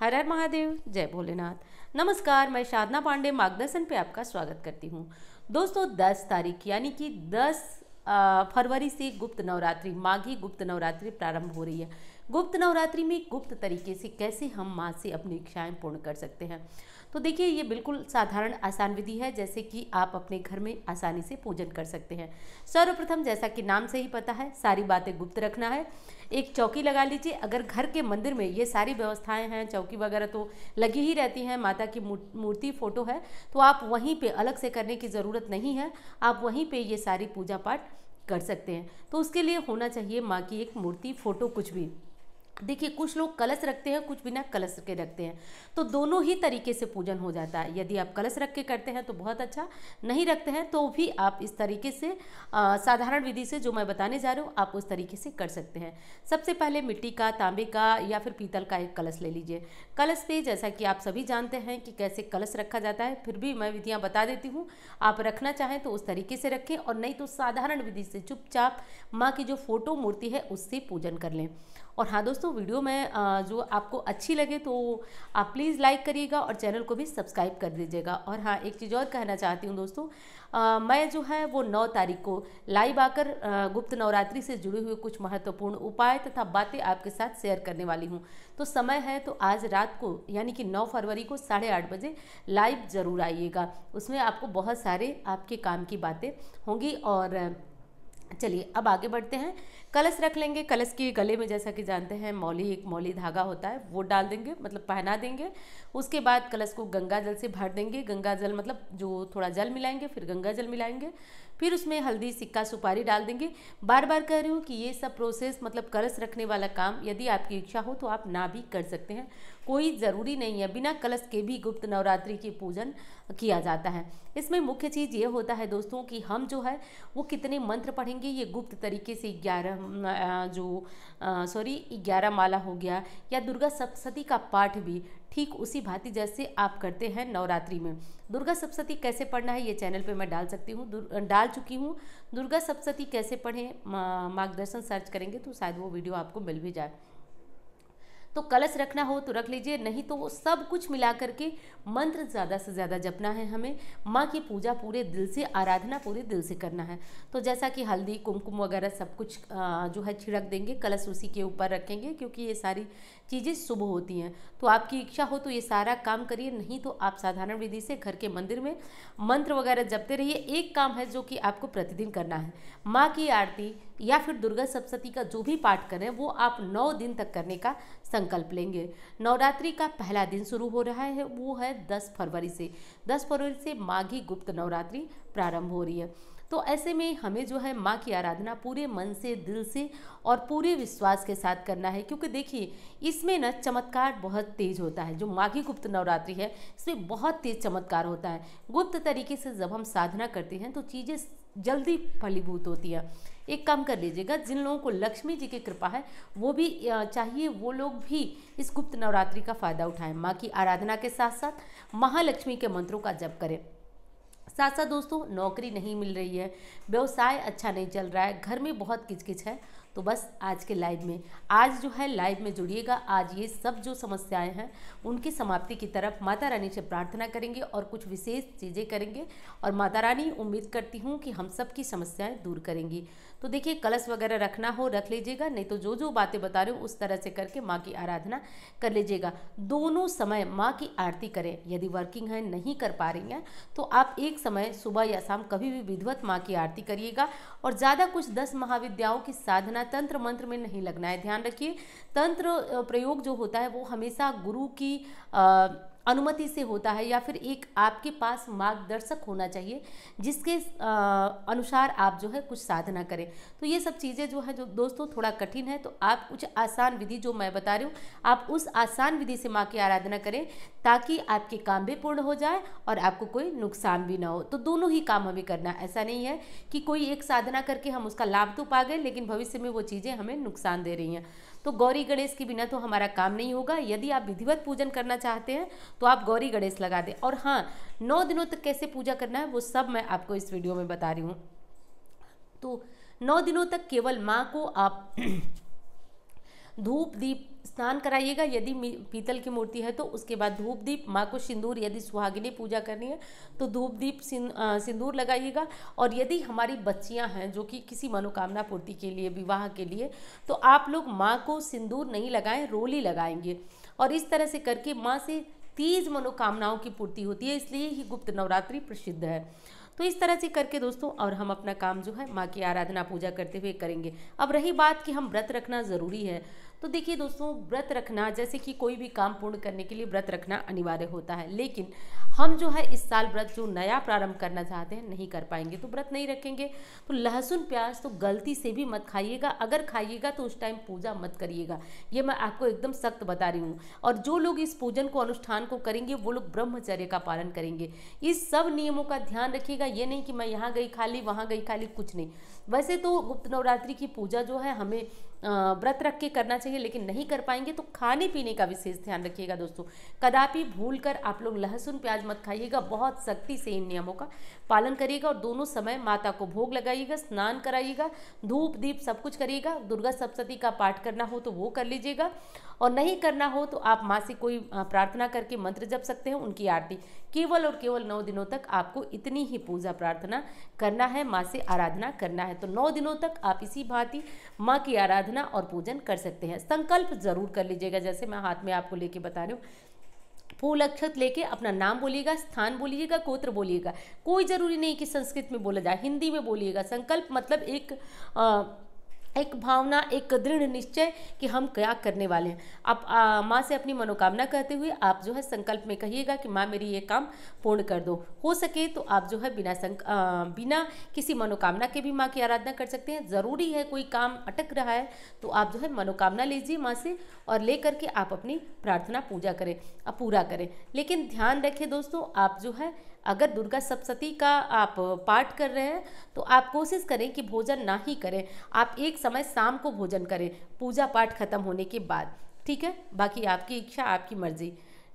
हर हर महादेव जय भोलेनाथ नमस्कार मैं साधना पांडे मार्गदर्शन पे आपका स्वागत करती हूँ दोस्तों 10 तारीख यानी कि 10 फरवरी से गुप्त नवरात्रि माघी गुप्त नवरात्रि प्रारंभ हो रही है गुप्त नवरात्रि में गुप्त तरीके से कैसे हम माँ से अपनी इच्छाएं पूर्ण कर सकते हैं तो देखिए ये बिल्कुल साधारण आसान विधि है जैसे कि आप अपने घर में आसानी से पूजन कर सकते हैं सर्वप्रथम जैसा कि नाम से ही पता है सारी बातें गुप्त रखना है एक चौकी लगा लीजिए अगर घर के मंदिर में ये सारी व्यवस्थाएं हैं चौकी वगैरह तो लगी ही रहती हैं माता की मूर्ति फोटो है तो आप वहीं पर अलग से करने की ज़रूरत नहीं है आप वहीं पर ये सारी पूजा पाठ कर सकते हैं तो उसके लिए होना चाहिए माँ की एक मूर्ति फ़ोटो कुछ भी देखिए कुछ लोग कलश रखते हैं कुछ बिना कलश के रखते हैं तो दोनों ही तरीके से पूजन हो जाता है यदि आप कलश रख के करते हैं तो बहुत अच्छा नहीं रखते हैं तो भी आप इस तरीके से साधारण विधि से जो मैं बताने जा रही हूँ आप उस तरीके से कर सकते हैं सबसे पहले मिट्टी का तांबे का या फिर पीतल का एक कलश ले लीजिए कलश पे जैसा कि आप सभी जानते हैं कि कैसे कलश रखा जाता है फिर भी मैं विधियाँ बता देती हूँ आप रखना चाहें तो उस तरीके से रखें और नहीं तो साधारण विधि से चुपचाप माँ की जो फोटो मूर्ति है उससे पूजन कर लें और हाँ दोस्तों दोस्तों वीडियो में जो आपको अच्छी लगे तो आप प्लीज़ लाइक करिएगा और चैनल को भी सब्सक्राइब कर दीजिएगा और हाँ एक चीज़ और कहना चाहती हूँ दोस्तों मैं जो है वो नौ तारीख को लाइव आकर गुप्त नवरात्रि से जुड़े हुए कुछ महत्वपूर्ण उपाय तथा बातें आपके साथ शेयर करने वाली हूँ तो समय है तो आज रात को यानी कि नौ फरवरी को साढ़े आठ बजे लाइव ज़रूर आइएगा उसमें आपको बहुत सारे आपके काम की बातें होंगी और चलिए अब आगे बढ़ते हैं कलश रख लेंगे कलश के गले में जैसा कि जानते हैं मौली एक मौली धागा होता है वो डाल देंगे मतलब पहना देंगे उसके बाद कलश को गंगा जल से भर देंगे गंगा जल मतलब जो थोड़ा जल मिलाएंगे फिर गंगा जल मिलाएंगे फिर उसमें हल्दी सिक्का सुपारी डाल देंगे बार बार कह रही हूँ कि ये सब प्रोसेस मतलब कलश रखने वाला काम यदि आपकी इच्छा हो तो आप ना भी कर सकते हैं कोई ज़रूरी नहीं है बिना कलश के भी गुप्त नवरात्रि की पूजन किया जाता है इसमें मुख्य चीज़ ये होता है दोस्तों कि हम जो है वो कितने मंत्र पढ़ेंगे ये गुप्त तरीके से ग्यारह जो सॉरी ग्यारह माला हो गया या दुर्गा सप्तशती का पाठ भी ठीक उसी भांति जैसे आप करते हैं नवरात्रि में दुर्गा सप्तती कैसे पढ़ना है ये चैनल पे मैं डाल सकती हूँ डाल चुकी हूँ दुर्गा सप्तती कैसे पढ़ें मार्गदर्शन सर्च करेंगे तो शायद वो वीडियो आपको मिल भी जाए तो कलश रखना हो तो रख लीजिए नहीं तो वो सब कुछ मिला करके मंत्र ज़्यादा से ज़्यादा जपना है हमें माँ की पूजा पूरे दिल से आराधना पूरे दिल से करना है तो जैसा कि हल्दी कुमकुम वगैरह सब कुछ जो है छिड़क देंगे कलश उसी के ऊपर रखेंगे क्योंकि ये सारी चीज़ें शुभ होती हैं तो आपकी इच्छा हो तो ये सारा काम करिए नहीं तो आप साधारण विधि से घर के मंदिर में मंत्र वगैरह जपते रहिए एक काम है जो कि आपको प्रतिदिन करना है माँ की आरती या फिर दुर्गा सप्तती का जो भी पाठ करें वो आप नौ दिन तक करने का संकल्प लेंगे नवरात्रि का पहला दिन शुरू हो रहा है वो है दस फरवरी से दस फरवरी से माघी गुप्त नवरात्रि प्रारंभ हो रही है तो ऐसे में हमें जो है माँ की आराधना पूरे मन से दिल से और पूरे विश्वास के साथ करना है क्योंकि देखिए इसमें ना चमत्कार बहुत तेज होता है जो माघी गुप्त नवरात्रि है इसमें बहुत तेज चमत्कार होता है गुप्त तरीके से जब हम साधना करते हैं तो चीज़ें जल्दी फलीभूत होती हैं एक काम कर लीजिएगा जिन लोगों को लक्ष्मी जी की कृपा है वो भी चाहिए वो लोग भी इस गुप्त नवरात्रि का फ़ायदा उठाएं माँ की आराधना के साथ साथ महालक्ष्मी के मंत्रों का जप करें साथ साथ दोस्तों नौकरी नहीं मिल रही है व्यवसाय अच्छा नहीं चल रहा है घर में बहुत किचकिच है तो बस आज के लाइव में आज जो है लाइव में जुड़िएगा आज ये सब जो समस्याएं हैं उनकी समाप्ति की तरफ माता रानी से प्रार्थना करेंगे और कुछ विशेष चीज़ें करेंगे और माता रानी उम्मीद करती हूँ कि हम सब की समस्याएं दूर करेंगी तो देखिए कलश वगैरह रखना हो रख लीजिएगा नहीं तो जो जो बातें बता रही हूँ उस तरह से करके माँ की आराधना कर लीजिएगा दोनों समय माँ की आरती करें यदि वर्किंग है नहीं कर पा रही हैं तो आप एक समय सुबह या शाम कभी भी विधिवत माँ की आरती करिएगा और ज़्यादा कुछ दस महाविद्याओं की साधना तंत्र मंत्र में नहीं लगना है ध्यान रखिए तंत्र प्रयोग जो होता है वो हमेशा गुरु की आ, अनुमति से होता है या फिर एक आपके पास मार्गदर्शक होना चाहिए जिसके अनुसार आप जो है कुछ साधना करें तो ये सब चीज़ें जो है जो दोस्तों थोड़ा कठिन है तो आप कुछ आसान विधि जो मैं बता रही हूँ आप उस आसान विधि से माँ की आराधना करें ताकि आपके काम भी पूर्ण हो जाए और आपको कोई नुकसान भी ना हो तो दोनों ही काम हमें करना ऐसा नहीं है कि कोई एक साधना करके हम उसका लाभ तो पा गए लेकिन भविष्य में वो चीज़ें हमें नुकसान दे रही हैं तो गौरी गणेश के बिना तो हमारा काम नहीं होगा यदि आप विधिवत पूजन करना चाहते हैं तो आप गौरी गणेश लगा दें और हाँ नौ दिनों तक कैसे पूजा करना है वो सब मैं आपको इस वीडियो में बता रही हूँ तो नौ दिनों तक केवल माँ को आप धूप दीप स्नान कराइएगा यदि पीतल की मूर्ति है तो उसके बाद धूप दीप माँ को सिंदूर यदि सुहागिनी पूजा करनी है तो धूप दीप सिंदूर लगाइएगा और यदि हमारी बच्चियाँ हैं जो कि किसी मनोकामना पूर्ति के लिए विवाह के लिए तो आप लोग माँ को सिंदूर नहीं लगाएं रोली लगाएंगे और इस तरह से करके माँ से तीज मनोकामनाओं की पूर्ति होती है इसलिए ही गुप्त नवरात्रि प्रसिद्ध है तो इस तरह से करके दोस्तों और हम अपना काम जो है माँ की आराधना पूजा करते हुए करेंगे अब रही बात कि हम व्रत रखना ज़रूरी है तो देखिए दोस्तों व्रत रखना जैसे कि कोई भी काम पूर्ण करने के लिए व्रत रखना अनिवार्य होता है लेकिन हम जो है इस साल व्रत जो नया प्रारंभ करना चाहते हैं नहीं कर पाएंगे तो व्रत नहीं रखेंगे तो लहसुन प्याज तो गलती से भी मत खाइएगा अगर खाइएगा तो उस टाइम पूजा मत करिएगा ये मैं आपको एकदम सख्त बता रही हूँ और जो लोग इस पूजन को अनुष्ठान को करेंगे वो लोग ब्रह्मचर्य का पालन करेंगे इस सब नियमों का ध्यान रखिएगा ये नहीं कि मैं यहाँ गई खाली वहाँ गई खाली कुछ नहीं वैसे तो गुप्त नवरात्रि की पूजा जो है हमें व्रत रख के करना चाहिए लेकिन नहीं कर पाएंगे तो खाने पीने का विशेष ध्यान रखिएगा दोस्तों कदापि भूल कर आप लोग लहसुन प्याज मत खाइएगा बहुत सख्ती से इन नियमों का पालन करिएगा और दोनों समय माता को भोग लगाइएगा स्नान कराइएगा धूप दीप सब कुछ करिएगा दुर्गा सप्तती का पाठ करना हो तो वो कर लीजिएगा और नहीं करना हो तो आप माँ से कोई प्रार्थना करके मंत्र जप सकते हैं उनकी आरती केवल और केवल नौ दिनों तक आपको इतनी ही पूजा प्रार्थना करना है माँ से आराधना करना है तो नौ दिनों तक आप इसी भांति माँ की आराधना और पूजन कर सकते हैं संकल्प जरूर कर लीजिएगा जैसे मैं हाथ में आपको लेके बता रही हूँ फूल अक्षत लेके अपना नाम बोलिएगा स्थान बोलिएगा गोत्र बोलिएगा कोई ज़रूरी नहीं कि संस्कृत में बोला जाए हिंदी में बोलिएगा संकल्प मतलब एक आ, एक भावना एक दृढ़ निश्चय कि हम क्या करने वाले हैं आप माँ से अपनी मनोकामना करते हुए आप जो है संकल्प में कहिएगा कि माँ मेरी ये काम पूर्ण कर दो हो सके तो आप जो है बिना संक आ, बिना किसी मनोकामना के भी माँ की आराधना कर सकते हैं ज़रूरी है कोई काम अटक रहा है तो आप जो है मनोकामना लीजिए माँ से और ले करके आप अपनी प्रार्थना पूजा करें पूरा करें लेकिन ध्यान रखें दोस्तों आप जो है अगर दुर्गा सप्तशती का आप पाठ कर रहे हैं तो आप कोशिश करें कि भोजन ना ही करें आप एक समय शाम को भोजन करें पूजा पाठ खत्म होने के बाद ठीक है बाकी आपकी इच्छा आपकी मर्जी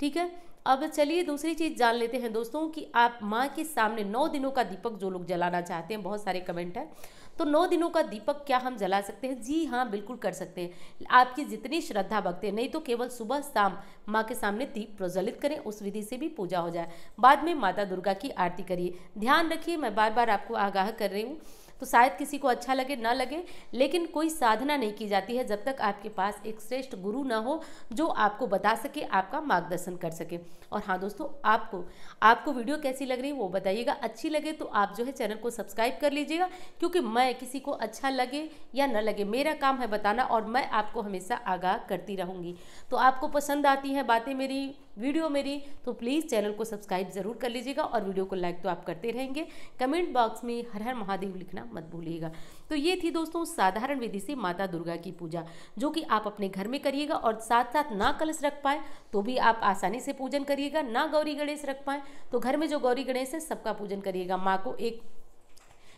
ठीक है अब चलिए दूसरी चीज़ जान लेते हैं दोस्तों कि आप माँ के सामने नौ दिनों का दीपक जो लोग जलाना चाहते हैं बहुत सारे कमेंट हैं तो नौ दिनों का दीपक क्या हम जला सकते हैं जी हाँ बिल्कुल कर सकते हैं आपकी जितनी श्रद्धा भक्ति है नहीं तो केवल सुबह शाम माँ के सामने दीप प्रज्वलित करें उस विधि से भी पूजा हो जाए बाद में माता दुर्गा की आरती करिए ध्यान रखिए मैं बार बार आपको आगाह कर रही हूँ तो शायद किसी को अच्छा लगे ना लगे लेकिन कोई साधना नहीं की जाती है जब तक आपके पास एक श्रेष्ठ गुरु ना हो जो आपको बता सके आपका मार्गदर्शन कर सके और हाँ दोस्तों आपको आपको वीडियो कैसी लग रही है वो बताइएगा अच्छी लगे तो आप जो है चैनल को सब्सक्राइब कर लीजिएगा क्योंकि मैं किसी को अच्छा लगे या ना लगे मेरा काम है बताना और मैं आपको हमेशा आगाह करती रहूँगी तो आपको पसंद आती हैं बातें मेरी वीडियो मेरी तो प्लीज़ चैनल को सब्सक्राइब ज़रूर कर लीजिएगा और वीडियो को लाइक तो आप करते रहेंगे कमेंट बॉक्स में हर हर महादेव लिखना मत भूलिएगा तो ये थी दोस्तों साधारण विधि से माता दुर्गा की पूजा जो कि आप अपने घर में करिएगा और साथ साथ ना कलश रख पाए तो भी आप आसानी से पूजन करिएगा ना गौरी गणेश रख पाए तो घर में जो गौरी गणेश है सबका पूजन करिएगा माँ को एक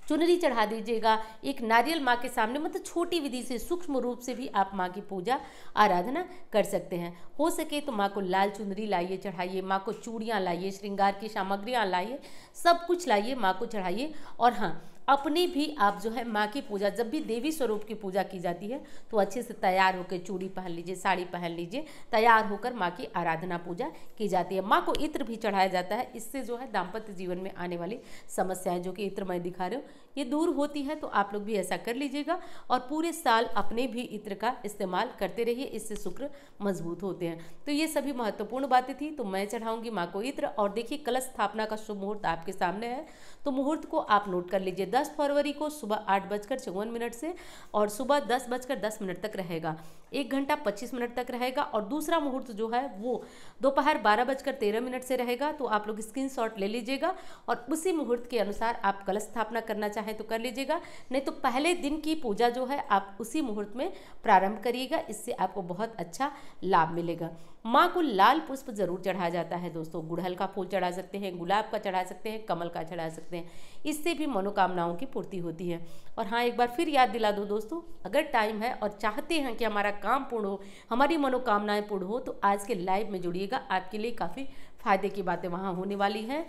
चुनरी चढ़ा दीजिएगा एक नारियल माँ के सामने मतलब छोटी विधि से सूक्ष्म रूप से भी आप माँ की पूजा आराधना कर सकते हैं हो सके तो माँ को लाल चुनरी लाइए चढ़ाइए माँ को चूड़ियाँ लाइए श्रृंगार की सामग्रियाँ लाइए सब कुछ लाइए माँ को चढ़ाइए और हाँ अपनी भी आप जो है माँ की पूजा जब भी देवी स्वरूप की पूजा की जाती है तो अच्छे से तैयार होकर चूड़ी पहन लीजिए साड़ी पहन लीजिए तैयार होकर माँ की आराधना पूजा की जाती है माँ को इत्र भी चढ़ाया जाता है इससे जो है दाम्पत्य जीवन में आने वाली समस्याएं जो कि इत्र मैं दिखा रही हूँ ये दूर होती है तो आप लोग भी ऐसा कर लीजिएगा और पूरे साल अपने भी इत्र का इस्तेमाल करते रहिए इससे शुक्र मजबूत होते हैं तो ये सभी महत्वपूर्ण बातें थी तो मैं चढ़ाऊंगी माँ को इत्र और देखिए कलश स्थापना का शुभ मुहूर्त आपके सामने है तो मुहूर्त को आप नोट कर लीजिए दस फरवरी को सुबह आठ बजकर चौवन मिनट से और सुबह दस बजकर दस मिनट तक रहेगा एक घंटा पच्चीस मिनट तक रहेगा और दूसरा मुहूर्त जो है वो दोपहर बारह बजकर तेरह मिनट से रहेगा तो आप लोग स्क्रीन ले लीजिएगा और उसी मुहूर्त के अनुसार आप कलश स्थापना करना चाहें चाहे तो कर लीजिएगा नहीं तो पहले दिन की पूजा जो है आप उसी मुहूर्त में प्रारंभ करिएगा इससे आपको बहुत अच्छा लाभ मिलेगा माँ को लाल पुष्प जरूर चढ़ाया जाता है दोस्तों गुड़हल का फूल चढ़ा सकते हैं गुलाब का चढ़ा सकते हैं कमल का चढ़ा सकते हैं इससे भी मनोकामनाओं की पूर्ति होती है और हाँ एक बार फिर याद दिला दो दोस्तों अगर टाइम है और चाहते हैं कि हमारा काम पूर्ण हो हमारी मनोकामनाएं पूर्ण हो तो आज के लाइव में जुड़िएगा आपके लिए काफ़ी फ़ायदे की बातें वहाँ होने वाली हैं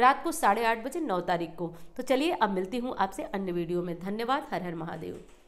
रात को साढ़े आठ बजे नौ तारीख को तो चलिए अब मिलती हूँ आपसे अन्य वीडियो में धन्यवाद हर हर महादेव